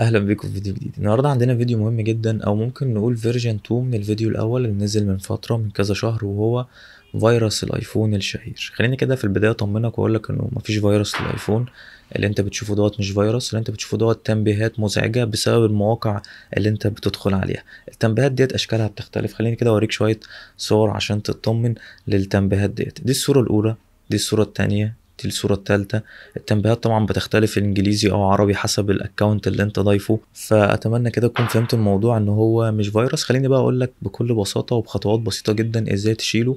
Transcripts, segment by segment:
اهلا بيكم في فيديو جديد النهارده عندنا فيديو مهم جدا او ممكن نقول فيرجن 2 من الفيديو الاول اللي نزل من فتره من كذا شهر وهو فيروس الايفون الشهير خليني كده في البدايه اطمنك واقول لك انه مفيش فيروس للايفون اللي انت بتشوفه دوت مش فيروس اللي انت بتشوفه دوت تنبيهات مزعجه بسبب المواقع اللي انت بتدخل عليها التنبيهات ديت اشكالها بتختلف خليني كده اوريك شويه صور عشان تطمن للتنبيهات ديت دي الصوره الاولى دي الصورة التانية دي الصوره الثالثه التنبيهات طبعا بتختلف انجليزي او عربي حسب الاكونت اللي انت ضايفه فاتمنى كده تكون فهمت الموضوع ان هو مش فيروس خليني بقى اقول لك بكل بساطه وبخطوات بسيطه جدا ازاي تشيله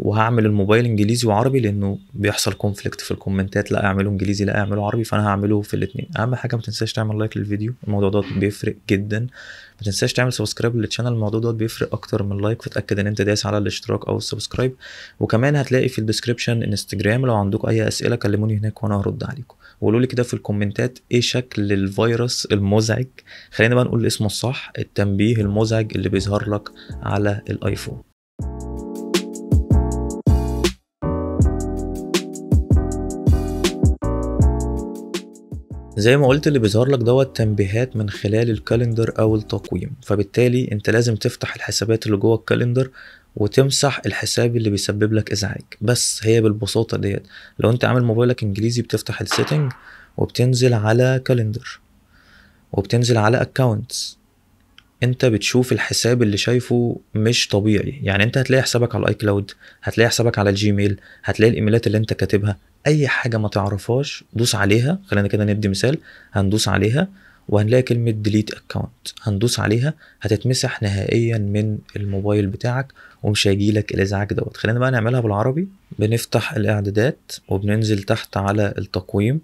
وهعمل الموبايل انجليزي وعربي لانه بيحصل كونفليكت في الكومنتات لا اعمله انجليزي لا اعمله عربي فانا هعمله في الاثنين اهم حاجه ما تنساش تعمل لايك للفيديو الموضوع ده بيفرق جدا ما تنساش تعمل سبسكرايب للشانل الموضوع ده بيفرق اكتر من لايك فتاكد ان انت دايس على الاشتراك او السبسكرايب وكمان هتلاقي في الديسكربشن انستجرام لو عندكم اي اسئله كلموني هناك وانا هرد عليكم وقولوا لي كده في الكومنتات ايه شكل الفيروس المزعج خلينا بقى نقول اسمه الصح التنبيه المزعج اللي بيظهر لك على الايفون زي ما قلت اللي بيظهر لك دوت تنبيهات من خلال الكالندر او التقويم فبالتالي انت لازم تفتح الحسابات اللي جوه الكالندر وتمسح الحساب اللي بيسبب لك ازعاج بس هي بالبساطه ديت لو انت عامل موبايلك انجليزي بتفتح السيتنج وبتنزل على كالندر وبتنزل على اكونتس انت بتشوف الحساب اللي شايفه مش طبيعي يعني انت هتلاقي حسابك على الاي كلاود هتلاقي حسابك على الجيميل هتلاقي الايميلات اللي انت كاتبها اي حاجه ما تعرفهاش دوس عليها خلينا كده ندي مثال هندوس عليها وهنلاقي كلمه ديليت اكونت هندوس عليها هتتمسح نهائيا من الموبايل بتاعك ومش هيجيلك الازعاج دوت خلينا بقى نعملها بالعربي بنفتح الاعدادات وبننزل تحت على التقويم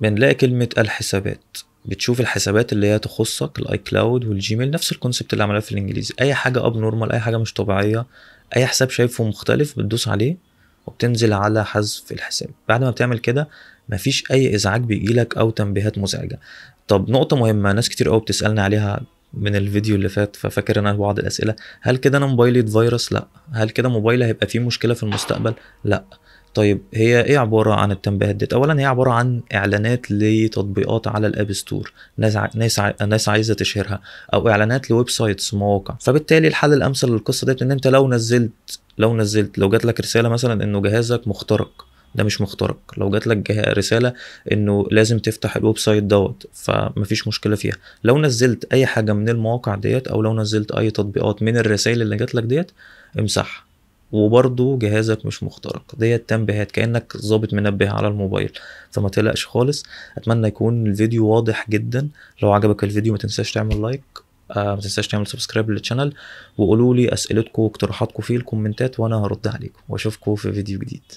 بنلاقي كلمه الحسابات بتشوف الحسابات اللي هي تخصك الاي كلاود والجيميل نفس الكونسبت اللي عملناه في الانجليزي اي حاجه اب نورمال اي حاجه مش طبيعيه اي حساب شايفه مختلف بتدوس عليه وبتنزل على حذف الحساب بعد ما بتعمل كده مفيش اي ازعاج بيجيلك او تنبيهات مزعجه طب نقطه مهمه ناس كتير قوي بتسالني عليها من الفيديو اللي فات ففاكر انا بعض الاسئله هل كده انا موبايلي اتفيروس لا هل كده موبايلي هيبقى فيه مشكله في المستقبل لا طيب هي ايه عباره عن التنبيهات ديت اولا هي عباره عن اعلانات لتطبيقات على الاب ستور ناس ع... ناس ع... ناس عايزه تشهرها او اعلانات لويب سايتس ومواقع فبالتالي الحل الامثل للقصه ديت ان انت لو نزلت لو نزلت لو جات لك رساله مثلا انه جهازك مخترق ده مش مخترق لو جات لك رساله انه لازم تفتح الويب سايت دوت فمفيش مشكله فيها لو نزلت اي حاجه من المواقع ديت او لو نزلت اي تطبيقات من الرسائل اللي جات لك ديت امسحها وبرضه جهازك مش مخترق ديت تنبيهات كانك ظابط منبه على الموبايل فما تقلقش خالص اتمنى يكون الفيديو واضح جدا لو عجبك الفيديو ما تنساش تعمل لايك آه ما تنساش تعمل سبسكرايب للشانل وقولوا لي اسئلتكم واقتراحاتكم في الكومنتات وانا هرد عليكم واشوفكم في فيديو جديد